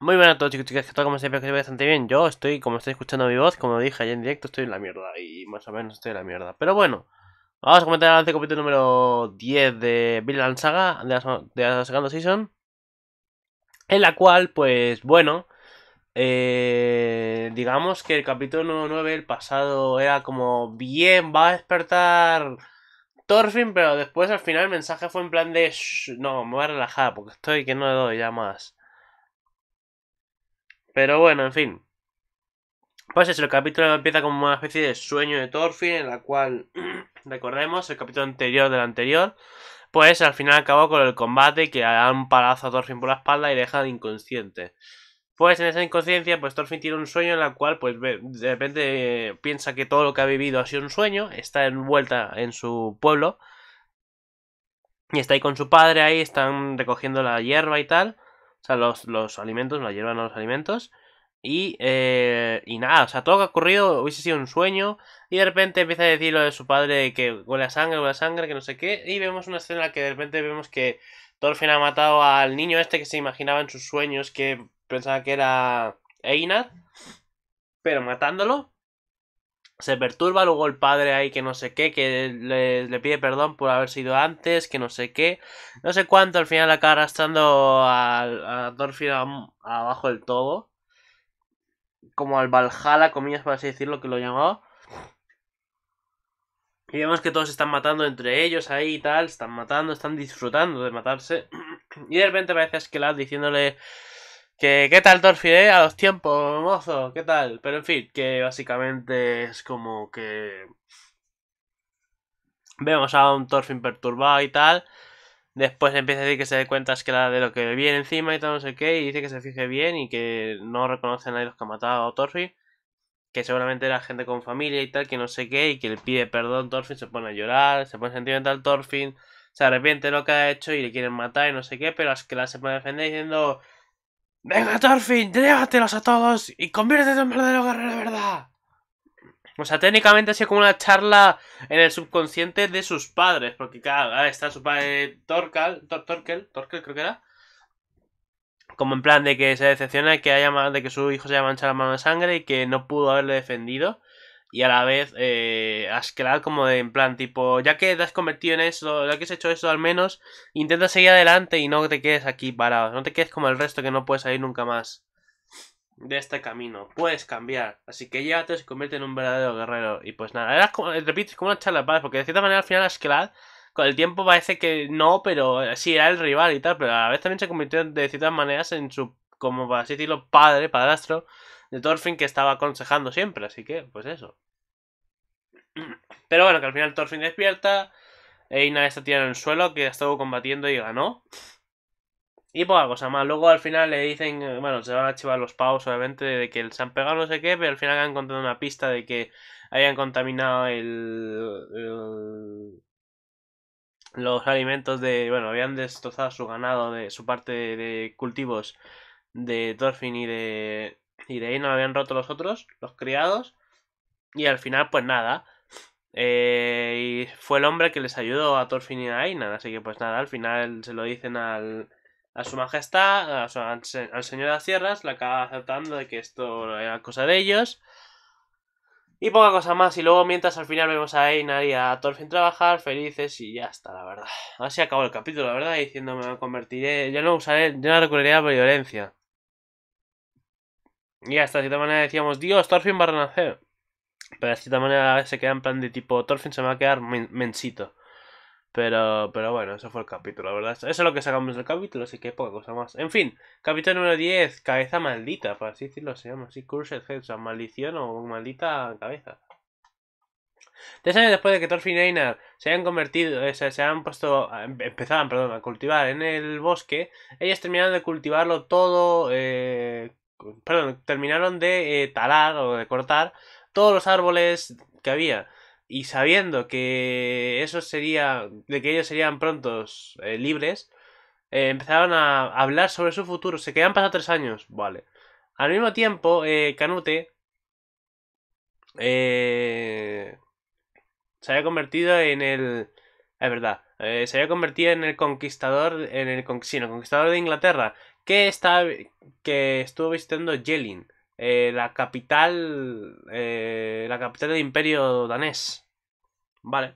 Muy buenas a todos chicos chicas, que todo como siempre que estoy bastante bien Yo estoy, como estoy escuchando mi voz, como dije ayer en directo, estoy en la mierda Y más o menos estoy en la mierda Pero bueno, vamos a comentar el capítulo número 10 de Bill Saga De la, de la segunda season En la cual, pues bueno eh, Digamos que el capítulo 9 el pasado era como Bien, va a despertar Torfin, pero después al final el mensaje fue en plan de. no, me voy a relajar porque estoy que no le doy ya más. Pero bueno, en fin. Pues eso, el capítulo empieza como una especie de sueño de Torfin en la cual, recordemos, el capítulo anterior del anterior, pues al final acabó con el combate que le dan un palazo a Torfin por la espalda y deja dejan inconsciente. Pues en esa inconsciencia, pues Thorfinn tiene un sueño en el cual, pues de repente eh, piensa que todo lo que ha vivido ha sido un sueño, está envuelta en su pueblo y está ahí con su padre, ahí están recogiendo la hierba y tal, o sea, los, los alimentos, la hierba no los alimentos. Y, eh, y nada, o sea, todo lo que ha ocurrido hubiese sido un sueño. Y de repente empieza a decir lo de su padre que huele a sangre, huele a sangre, que no sé qué. Y vemos una escena en la que de repente vemos que Thorfinn ha matado al niño este que se imaginaba en sus sueños que pensaba que era Einar, pero matándolo. Se perturba, luego el padre ahí que no sé qué, que le, pide perdón por haber sido antes, que no sé qué. No sé cuánto, al final acaba arrastrando a, a Thorfinn abajo del todo. Como al Valhalla, comillas, para así decirlo, que lo llamaba. Y vemos que todos están matando entre ellos ahí y tal, están matando, están disfrutando de matarse. Y de repente parece que Esquelad diciéndole que, ¿qué tal, Torfin eh? A los tiempos, mozo, ¿qué tal? Pero en fin, que básicamente es como que. Vemos a un Thorfinn perturbado y tal. Después empieza a decir que se dé cuenta es que la de lo que viene encima y tal, no sé qué. Y dice que se fije bien y que no reconoce a nadie los que ha matado a Thorfinn. Que seguramente era gente con familia y tal, que no sé qué. Y que le pide perdón, Thorfinn se pone a llorar, se pone sentimental Torfin Se arrepiente de lo que ha hecho y le quieren matar y no sé qué. Pero es que la se pone a defender diciendo Venga, Torfin, llévatelos a todos y conviértete en verdadero guerrero de verdad. O sea, técnicamente sido como una charla en el subconsciente de sus padres. Porque, claro, está su padre Torkel, Torkel, Torkel creo que era. Como en plan de que se decepciona que haya de que su hijo se haya manchado la mano de sangre y que no pudo haberle defendido y a la vez eh, como como en plan tipo, ya que te has convertido en eso, ya que has hecho eso al menos, intenta seguir adelante y no te quedes aquí parado, no te quedes como el resto que no puedes salir nunca más de este camino, puedes cambiar, así que ya te se convierte en un verdadero guerrero y pues nada, era como, repito, es como una charla padre porque de cierta manera al final Askelad con el tiempo parece que no, pero eh, sí era el rival y tal, pero a la vez también se convirtió de ciertas maneras en su, como para así decirlo, padre, padrastro de Thorfinn que estaba aconsejando siempre, así que, pues eso. Pero bueno, que al final Thorfinn despierta, Eina está tirada en el suelo, que estuvo combatiendo y ganó. Y poca cosa más. Luego al final le dicen, bueno, se van a chivar los pavos, obviamente, de que se han pegado no sé qué, pero al final han encontrado una pista de que hayan contaminado el, los alimentos de. Bueno, habían destrozado su ganado de su parte de, de cultivos de Thorfinn y de. Y de ahí no habían roto los otros, los criados. Y al final, pues nada. Eh, y fue el hombre que les ayudó a Thorfinn y a Einar. Así que, pues nada, al final se lo dicen al, a su majestad, al, señor de las sierras le acaba aceptando de que esto era cosa de ellos. Y poca cosa más. Y luego, mientras al final vemos a Einar y a Thorfinn trabajar, felices y ya está, la verdad. Así acabó el capítulo, la verdad, diciendo me convertiré. Yo no usaré, yo no recurriré a la violencia. Y hasta de cierta manera decíamos, Dios, Thorfinn va a renacer. Pero de cierta manera se queda en plan de tipo, Thorfinn se va a quedar mensito. Pero, pero bueno, eso fue el capítulo, la verdad. Eso es lo que sacamos del capítulo, así que poca cosa más. En fin, capítulo número 10, cabeza maldita, por así decirlo, se llama así, Cursed Head, o sea, maldición o maldita cabeza. Tres años después de que Thorfinn y Einar se hayan convertido, eh, se, se han puesto, eh, empezaban, perdón, a cultivar en el bosque, Ellos terminaron de cultivarlo todo eh, perdón, terminaron de eh, talar o de cortar todos los árboles que había. Y sabiendo que eso sería, de que ellos serían prontos eh, libres, eh, empezaron a hablar sobre su futuro. Se quedan pasados tres años, vale. Al mismo tiempo, Canute se había convertido en el es verdad. Eh, se había convertido en el conquistador, en el, conquistador de Inglaterra, que, está, que estuvo visitando Jelin, eh, la capital, eh, la capital del imperio danés. Vale.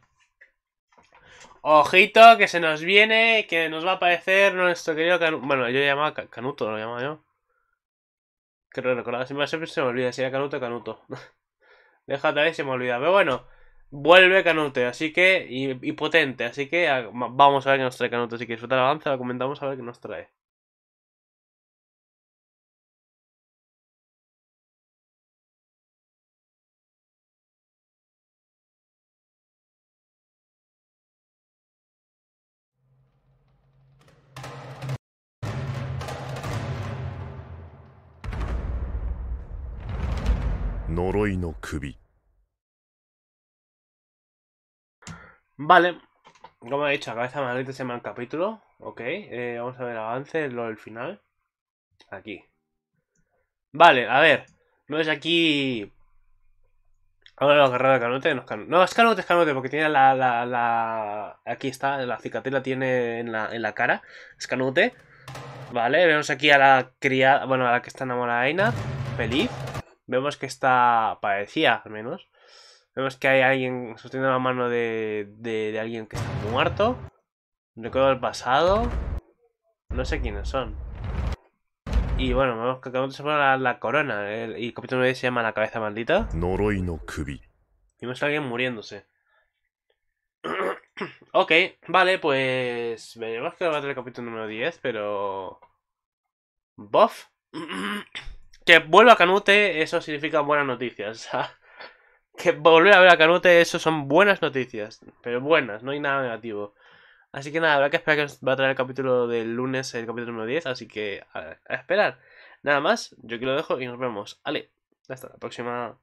Ojito, que se nos viene, que nos va a aparecer nuestro querido Canuto. Bueno, yo lo llamaba Canuto, lo llamaba yo. Creo que siempre, siempre se me olvida si era Canuto Canuto. Déjate ver, se me olvida. Pero bueno, vuelve Canute, así que, y, potente, así que vamos a ver qué nos trae Canute, así que disfruta el avance, lo comentamos a ver qué nos trae. Noroi no kubi. Vale, como he dicho, cabeza cabeza maldita se llama el capítulo. Ok, eh, vamos a ver avance, lo del final. Aquí. Vale, a ver. Vemos aquí. Ahora lo agarrado a canote. No es, canote, es canute, porque tiene la, la, Aquí está, la cicatriz la tiene en la, cara. Es Vale, vemos aquí a la criada. Bueno, a la que está enamorada de Aina. Feliz. Vemos que está. Parecía, al menos. Vemos que hay alguien sosteniendo la mano de, alguien que está muerto. Recuerdo el pasado. No sé quiénes son. Y bueno, vemos que acabamos de la, la corona. y el capítulo 9 se llama La cabeza maldita. Noroi no kubi. a alguien muriéndose. ok, vale, pues. Veremos que va a tener el capítulo número 10, pero. Buff. que vuelva Canute, eso significa buenas noticias. que volver a ver a Canute, eso son buenas noticias. Pero buenas, no hay nada negativo. Así que nada, habrá que esperar que va a traer el capítulo del lunes, el capítulo número 10. Así que a, esperar. Nada más, yo aquí lo dejo y nos vemos. Ale, hasta la próxima.